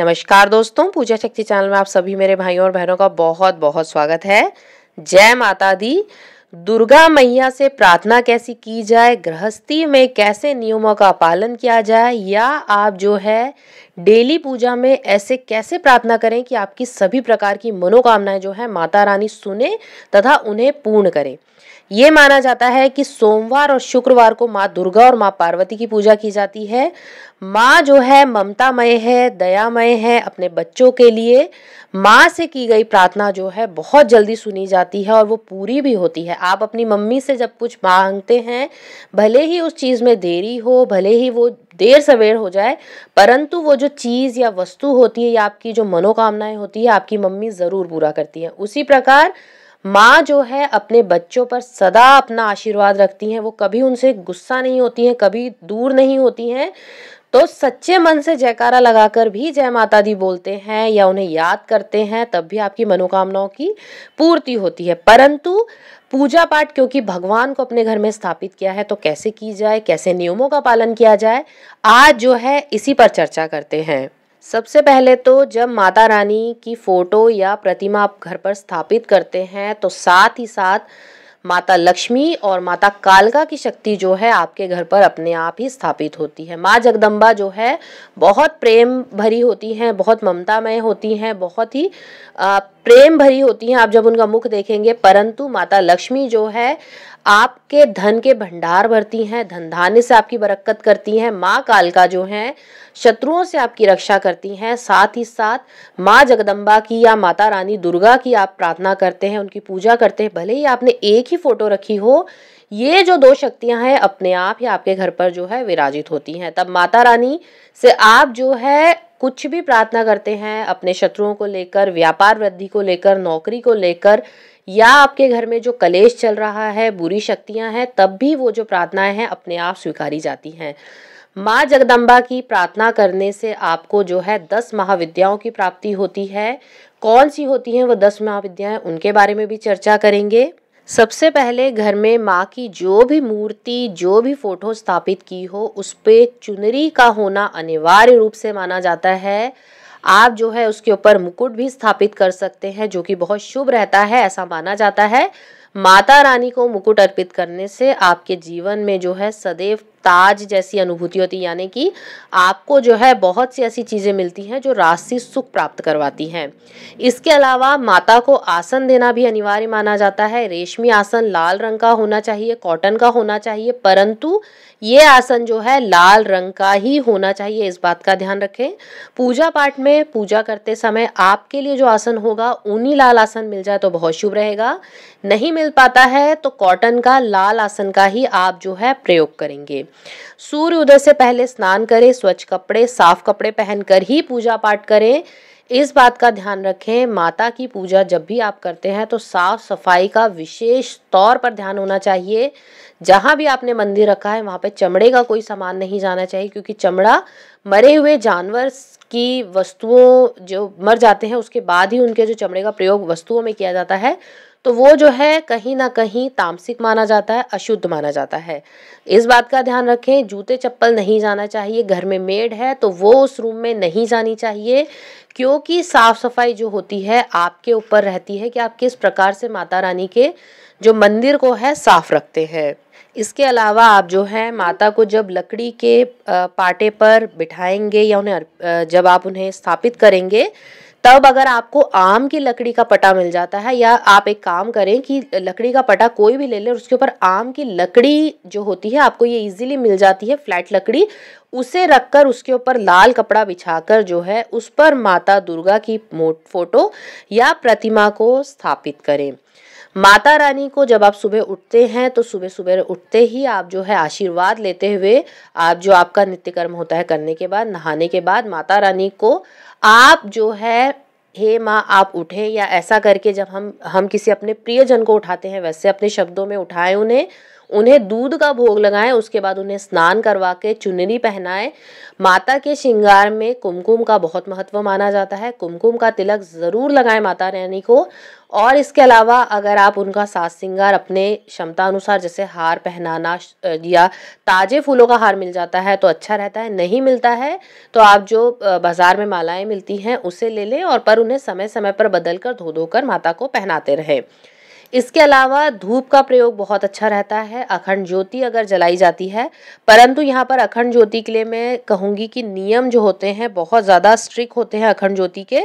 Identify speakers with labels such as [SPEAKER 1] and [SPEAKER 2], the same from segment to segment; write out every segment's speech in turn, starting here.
[SPEAKER 1] नमस्कार दोस्तों पूजा शक्ति चैनल में आप सभी मेरे भाइयों और बहनों का बहुत बहुत स्वागत है जय माता दी दुर्गा मैया से प्रार्थना कैसी की जाए गृहस्थी में कैसे नियमों का पालन किया जाए या आप जो है डेली पूजा में ऐसे कैसे प्रार्थना करें कि आपकी सभी प्रकार की मनोकामनाएं जो है माता रानी सुने तथा उन्हें पूर्ण करें ये माना जाता है कि सोमवार और शुक्रवार को माँ दुर्गा और माँ पार्वती की पूजा की जाती है माँ जो है ममतामय है दयामय है अपने बच्चों के लिए माँ से की गई प्रार्थना जो है बहुत जल्दी सुनी जाती है और वो पूरी भी होती है आप अपनी मम्मी से जब कुछ मांगते हैं भले ही उस चीज़ में देरी हो भले ही वो देर सवेर हो जाए परंतु वो जो चीज़ या वस्तु होती है या आपकी जो मनोकामनाएं होती है आपकी मम्मी ज़रूर पूरा करती है उसी प्रकार माँ जो है अपने बच्चों पर सदा अपना आशीर्वाद रखती हैं वो कभी उनसे गुस्सा नहीं होती हैं कभी दूर नहीं होती हैं तो सच्चे मन से जयकारा लगाकर भी जय माता दी बोलते हैं या उन्हें याद करते हैं तब भी आपकी मनोकामनाओं की पूर्ति होती है परंतु पूजा पाठ क्योंकि भगवान को अपने घर में स्थापित किया है तो कैसे की जाए कैसे नियमों का पालन किया जाए आज जो है इसी पर चर्चा करते हैं सबसे पहले तो जब माता रानी की फोटो या प्रतिमा आप घर पर स्थापित करते हैं तो साथ ही साथ माता लक्ष्मी और माता कालका की शक्ति जो है आपके घर पर अपने आप ही स्थापित होती है माँ जगदम्बा जो है बहुत प्रेम भरी होती हैं बहुत ममतामय होती हैं बहुत ही आ, प्रेम भरी होती हैं आप जब उनका मुख देखेंगे परंतु माता लक्ष्मी जो है आपके धन के भंडार भरती हैं धन धान्य से आपकी बरकत करती हैं माँ कालका जो हैं शत्रुओं से आपकी रक्षा करती हैं साथ ही साथ माँ जगदम्बा की या माता रानी दुर्गा की आप प्रार्थना करते हैं उनकी पूजा करते हैं भले ही आपने एक ही फोटो रखी हो ये जो दो शक्तियां हैं अपने आप ही आपके घर पर जो है विराजित होती हैं तब माता रानी से आप जो है कुछ भी प्रार्थना करते हैं अपने शत्रुओं को लेकर व्यापार वृद्धि को लेकर नौकरी को लेकर या आपके घर में जो कलेश चल रहा है बुरी शक्तियां हैं तब भी वो जो प्रार्थनाएं हैं अपने आप स्वीकारी जाती हैं माँ जगदम्बा की प्रार्थना करने से आपको जो है दस महाविद्याओं की प्राप्ति होती है कौन सी होती हैं वो दस महाविद्याएं उनके बारे में भी चर्चा करेंगे सबसे पहले घर में माँ की जो भी मूर्ति जो भी फोटो स्थापित की हो उस पर चुनरी का होना अनिवार्य रूप से माना जाता है आप जो है उसके ऊपर मुकुट भी स्थापित कर सकते हैं जो कि बहुत शुभ रहता है ऐसा माना जाता है माता रानी को मुकुट अर्पित करने से आपके जीवन में जो है सदैव ताज जैसी अनुभूति होती है यानी कि आपको जो है बहुत सी ऐसी चीज़ें मिलती हैं जो राशि सुख प्राप्त करवाती हैं इसके अलावा माता को आसन देना भी अनिवार्य माना जाता है रेशमी आसन लाल रंग का होना चाहिए कॉटन का होना चाहिए परंतु ये आसन जो है लाल रंग का ही होना चाहिए इस बात का ध्यान रखें पूजा पाठ में पूजा करते समय आपके लिए जो आसन होगा ऊनी लाल आसन मिल जाए तो बहुत शुभ रहेगा नहीं मिल पाता है तो कॉटन का लाल आसन का ही आप जो है प्रयोग करेंगे सूर्य उदय से पहले स्नान करें स्वच्छ कपड़े साफ कपड़े पहनकर ही पूजा पाठ करें इस बात का ध्यान रखें माता की पूजा जब भी आप करते हैं तो साफ सफाई का विशेष तौर पर ध्यान होना चाहिए जहां भी आपने मंदिर रखा है वहां पे चमड़े का कोई सामान नहीं जाना चाहिए क्योंकि चमड़ा मरे हुए जानवर की वस्तुओं जो मर जाते हैं उसके बाद ही उनके जो चमड़े का प्रयोग वस्तुओं में किया जाता है तो वो जो है कहीं ना कहीं तामसिक माना जाता है अशुद्ध माना जाता है इस बात का ध्यान रखें जूते चप्पल नहीं जाना चाहिए घर में मेड है तो वो उस रूम में नहीं जानी चाहिए क्योंकि साफ़ सफाई जो होती है आपके ऊपर रहती है कि आप किस प्रकार से माता रानी के जो मंदिर को है साफ़ रखते हैं इसके अलावा आप जो है माता को जब लकड़ी के पाटे पर बिठाएंगे या उन्हें जब आप उन्हें स्थापित करेंगे तब अगर आपको आम की लकड़ी का पटा मिल जाता है या आप एक काम करें कि लकड़ी का पटा कोई भी ले लें उसके ऊपर आम की लकड़ी जो होती है आपको ये इजीली मिल जाती है फ्लैट लकड़ी उसे रखकर उसके ऊपर लाल कपड़ा बिछाकर जो है उस पर माता दुर्गा की फोटो या प्रतिमा को स्थापित करें माता रानी को जब आप सुबह उठते हैं तो सुबह सुबह उठते ही आप जो है आशीर्वाद लेते हुए आप जो आपका नित्य कर्म होता है करने के बाद नहाने के बाद माता रानी को आप जो है हे माँ आप उठें या ऐसा करके जब हम हम किसी अपने प्रियजन को उठाते हैं वैसे अपने शब्दों में उठाएं उन्हें उन्हें दूध का भोग लगाएं उसके बाद उन्हें स्नान करवा के चुनरी पहनाएं माता के श्रृंगार में कुमकुम का बहुत महत्व माना जाता है कुमकुम का तिलक ज़रूर लगाएं माता रानी को और इसके अलावा अगर आप उनका सास श्रृंगार अपने क्षमता अनुसार जैसे हार पहनाना या ताज़े फूलों का हार मिल जाता है तो अच्छा रहता है नहीं मिलता है तो आप जो बाज़ार में मालाएं मिलती हैं उसे ले लें और पर उन्हें समय समय पर बदल कर धो धोकर माता को पहनाते रहें इसके अलावा धूप का प्रयोग बहुत अच्छा रहता है अखंड ज्योति अगर जलाई जाती है परंतु यहाँ पर अखंड ज्योति के लिए मैं कहूँगी कि नियम जो होते हैं बहुत ज़्यादा स्ट्रिक होते हैं अखंड ज्योति के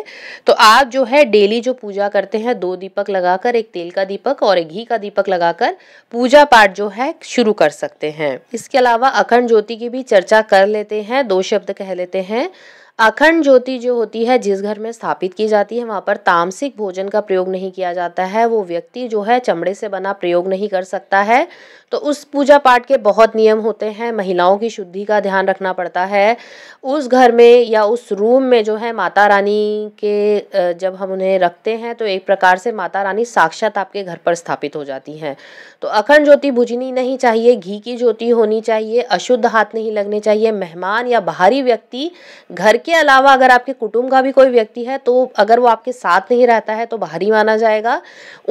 [SPEAKER 1] तो आप जो है डेली जो पूजा करते हैं दो दीपक लगाकर एक तेल का दीपक और एक घी का दीपक लगाकर पूजा पाठ जो है शुरू कर सकते हैं इसके अलावा अखंड ज्योति की भी चर्चा कर लेते हैं दो शब्द कह लेते हैं अखंड ज्योति जो होती है जिस घर में स्थापित की जाती है वहाँ पर तामसिक भोजन का प्रयोग नहीं किया जाता है वो व्यक्ति जो है चमड़े से बना प्रयोग नहीं कर सकता है तो उस पूजा पाठ के बहुत नियम होते हैं महिलाओं की शुद्धि का ध्यान रखना पड़ता है उस घर में या उस रूम में जो है माता रानी के जब हम उन्हें रखते हैं तो एक प्रकार से माता रानी साक्षात आपके घर पर स्थापित हो जाती हैं तो अखंड ज्योति बुझनी नहीं चाहिए घी की ज्योति होनी चाहिए अशुद्ध हाथ नहीं लगने चाहिए मेहमान या बाहरी व्यक्ति घर के अलावा अगर आपके कुटुंब का भी कोई व्यक्ति है तो अगर वो आपके साथ नहीं रहता है तो बाहरी माना जाएगा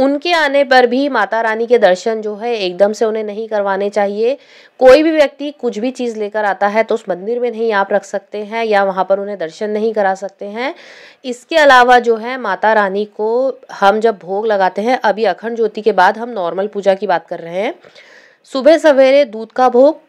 [SPEAKER 1] उनके आने पर भी माता रानी के दर्शन जो है एकदम से उन्हें नहीं नहीं करवाने चाहिए कोई भी व्यक्ति कुछ भी चीज़ लेकर आता है तो उस मंदिर में नहीं आप रख सकते हैं या वहाँ पर उन्हें दर्शन नहीं करा सकते हैं इसके अलावा जो है माता रानी को हम जब भोग लगाते हैं अभी अखंड ज्योति के बाद हम नॉर्मल पूजा की बात कर रहे हैं सुबह सवेरे दूध का भोग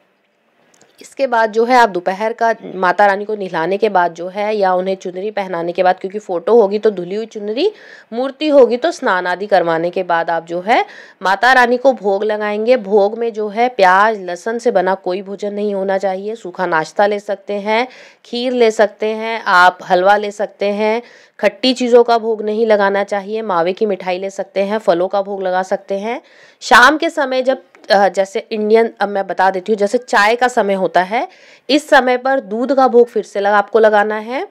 [SPEAKER 1] इसके बाद जो है आप दोपहर का माता रानी को नहलाने के बाद जो है या उन्हें चुनरी पहनाने के बाद क्योंकि फ़ोटो होगी तो धुली हुई चुनरी मूर्ति होगी तो स्नान आदि करवाने के बाद आप जो है माता रानी को भोग लगाएंगे भोग में जो है प्याज लहसन से बना कोई भोजन नहीं होना चाहिए सूखा नाश्ता ले सकते हैं खीर ले सकते हैं आप हलवा ले सकते हैं खट्टी चीज़ों का भोग नहीं लगाना चाहिए मावे की मिठाई ले सकते हैं फलों का भोग लगा सकते हैं शाम के समय जब जैसे इंडियन अब मैं बता देती हूँ जैसे चाय का समय होता है इस समय पर दूध का भोग फिर से लगा आपको लगाना है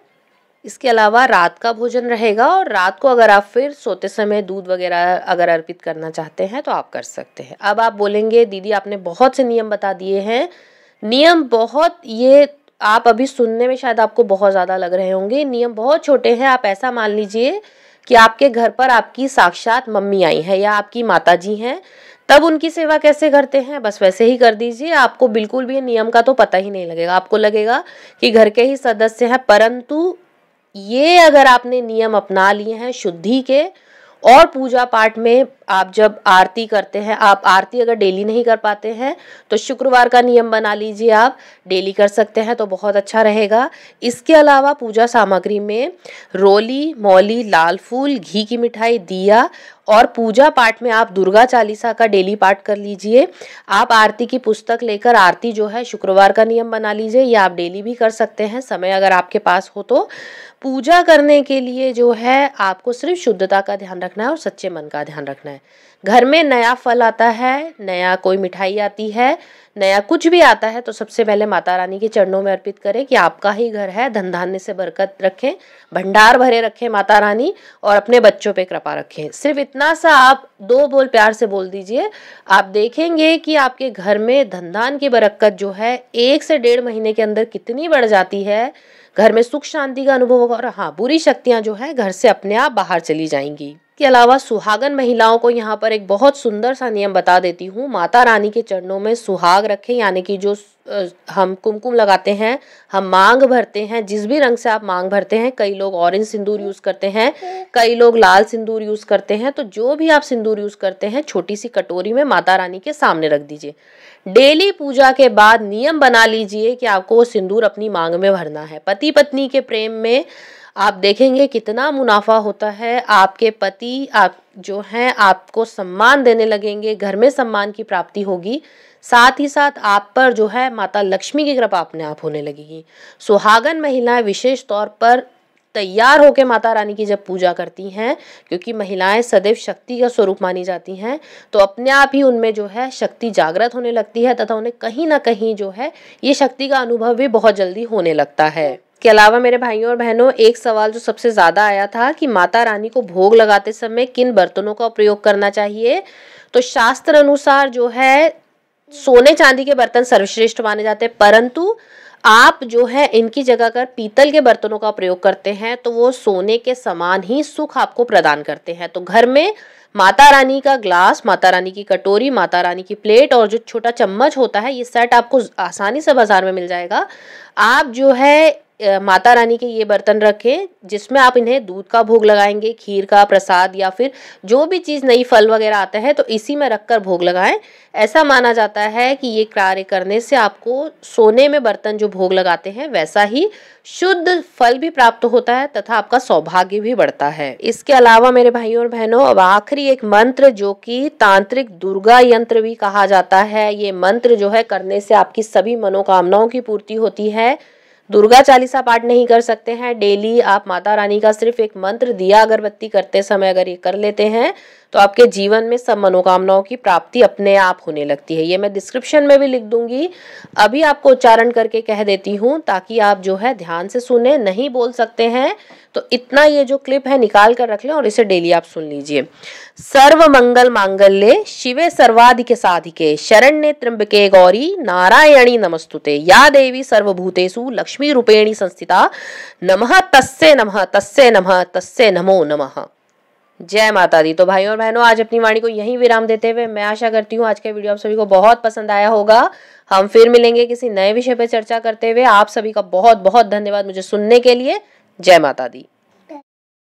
[SPEAKER 1] इसके अलावा रात का भोजन रहेगा और रात को अगर आप फिर सोते समय दूध वगैरह अगर अर्पित करना चाहते हैं तो आप कर सकते हैं अब आप बोलेंगे दीदी आपने बहुत से नियम बता दिए हैं नियम बहुत ये आप अभी सुनने में शायद आपको बहुत ज़्यादा लग रहे होंगे नियम बहुत छोटे हैं आप ऐसा मान लीजिए कि आपके घर पर आपकी साक्षात मम्मी आई है या आपकी माता जी हैं तब उनकी सेवा कैसे करते हैं बस वैसे ही कर दीजिए आपको बिल्कुल भी नियम का तो पता ही नहीं लगेगा आपको लगेगा कि घर के ही सदस्य हैं परंतु ये अगर आपने नियम अपना लिए हैं शुद्धि के और पूजा पाठ में आप जब आरती करते हैं आप आरती अगर डेली नहीं कर पाते हैं तो शुक्रवार का नियम बना लीजिए आप डेली कर सकते हैं तो बहुत अच्छा रहेगा इसके अलावा पूजा सामग्री में रोली मौली लाल फूल घी की मिठाई दिया और पूजा पाठ में आप दुर्गा चालीसा का डेली पाठ कर लीजिए आप आरती की पुस्तक लेकर आरती जो है शुक्रवार का नियम बना लीजिए या आप डेली भी कर सकते हैं समय अगर आपके पास हो तो पूजा करने के लिए जो है आपको सिर्फ शुद्धता का ध्यान रखना है और सच्चे मन का ध्यान रखना है घर में नया फल आता है नया कोई मिठाई आती है नया कुछ भी आता है तो सबसे पहले माता रानी के चरणों में अर्पित करें कि आपका ही घर है धन धान्य से बरकत रखें भंडार भरे रखें माता रानी और अपने बच्चों पे कृपा रखें सिर्फ इतना सा आप दो बोल प्यार से बोल दीजिए आप देखेंगे कि आपके घर में धनधान की बरकत जो है एक से डेढ़ महीने के अंदर कितनी बढ़ जाती है घर में सुख शांति का अनुभव होगा और हाँ बुरी शक्तियाँ जो है घर से अपने आप बाहर चली जाएंगी के अलावा सुहागन महिलाओं को यहाँ पर एक बहुत सुंदर सा नियम बता देती हूँ माता रानी के चरणों में सुहाग रखें यानी कि जो हम कुमकुम लगाते हैं हम मांग भरते हैं जिस भी रंग से आप मांग भरते हैं कई लोग ऑरेंज सिंदूर यूज़ करते हैं कई लोग लाल सिंदूर यूज़ करते हैं तो जो भी आप सिंदूर यूज़ करते हैं छोटी सी कटोरी में माता रानी के सामने रख दीजिए डेली पूजा के बाद नियम बना लीजिए कि आपको वो सिंदूर अपनी मांग में भरना है पति पत्नी के प्रेम में आप देखेंगे कितना मुनाफा होता है आपके पति आप जो हैं आपको सम्मान देने लगेंगे घर में सम्मान की प्राप्ति होगी साथ ही साथ आप पर जो है माता लक्ष्मी की कृपा अपने आप होने लगेगी सुहागन महिलाएं विशेष तौर पर तैयार होकर माता रानी की जब पूजा करती हैं क्योंकि महिलाएं सदैव शक्ति का स्वरूप मानी जाती हैं तो अपने आप ही उनमें जो है शक्ति जागृत होने लगती है तथा उन्हें कहीं ना कहीं जो है ये शक्ति का अनुभव भी बहुत जल्दी होने लगता है इसके अलावा मेरे भाइयों और बहनों एक सवाल जो सबसे ज़्यादा आया था कि माता रानी को भोग लगाते समय किन बर्तनों का प्रयोग करना चाहिए तो शास्त्र अनुसार जो है सोने चांदी के बर्तन सर्वश्रेष्ठ माने जाते हैं परंतु आप जो है इनकी जगह कर पीतल के बर्तनों का प्रयोग करते हैं तो वो सोने के समान ही सुख आपको प्रदान करते हैं तो घर में माता रानी का ग्लास माता रानी की कटोरी माता रानी की प्लेट और जो छोटा चम्मच होता है ये सेट आपको आसानी से बाजार में मिल जाएगा आप जो है माता रानी के ये बर्तन रखें जिसमें आप इन्हें दूध का भोग लगाएंगे खीर का प्रसाद या फिर जो भी चीज़ नई फल वगैरह आता है तो इसी में रखकर भोग लगाएं ऐसा माना जाता है कि ये कार्य करने से आपको सोने में बर्तन जो भोग लगाते हैं वैसा ही शुद्ध फल भी प्राप्त होता है तथा आपका सौभाग्य भी बढ़ता है इसके अलावा मेरे भाइयों और बहनों अब आखिरी एक मंत्र जो कि तांत्रिक दुर्गा यंत्र भी कहा जाता है ये मंत्र जो है करने से आपकी सभी मनोकामनाओं की पूर्ति होती है दुर्गा चालीसा पाठ नहीं कर सकते हैं डेली आप माता रानी का सिर्फ एक मंत्र दिया अगरबत्ती करते समय अगर ये कर लेते हैं तो आपके जीवन में सब मनोकामनाओं की प्राप्ति अपने आप होने लगती है ये मैं डिस्क्रिप्शन में भी लिख दूंगी अभी आपको उच्चारण करके कह देती हूँ ताकि आप जो है ध्यान से सुने नहीं बोल सकते हैं तो इतना ये जो क्लिप है निकाल कर रख लें और इसे डेली आप सुन लीजिए सर्व मंगल मांगल्य शिवे सर्वाधिक साधिके शरण्य त्रिंबके गौरी नारायणी नमस्तुते या देवी सर्वभूतेषु लक्ष्मी रूपेणी संस्थिता नम तस्से नम तस्से नम तस्से नमो नम जय माता दी तो भाई और बहनों आज अपनी वाणी को यहीं विराम देते हुए मैं आशा करती हूँ आज का वीडियो आप सभी को बहुत पसंद आया होगा हम फिर मिलेंगे किसी नए विषय पर चर्चा करते हुए आप सभी का बहुत बहुत धन्यवाद मुझे सुनने के लिए जय माता दी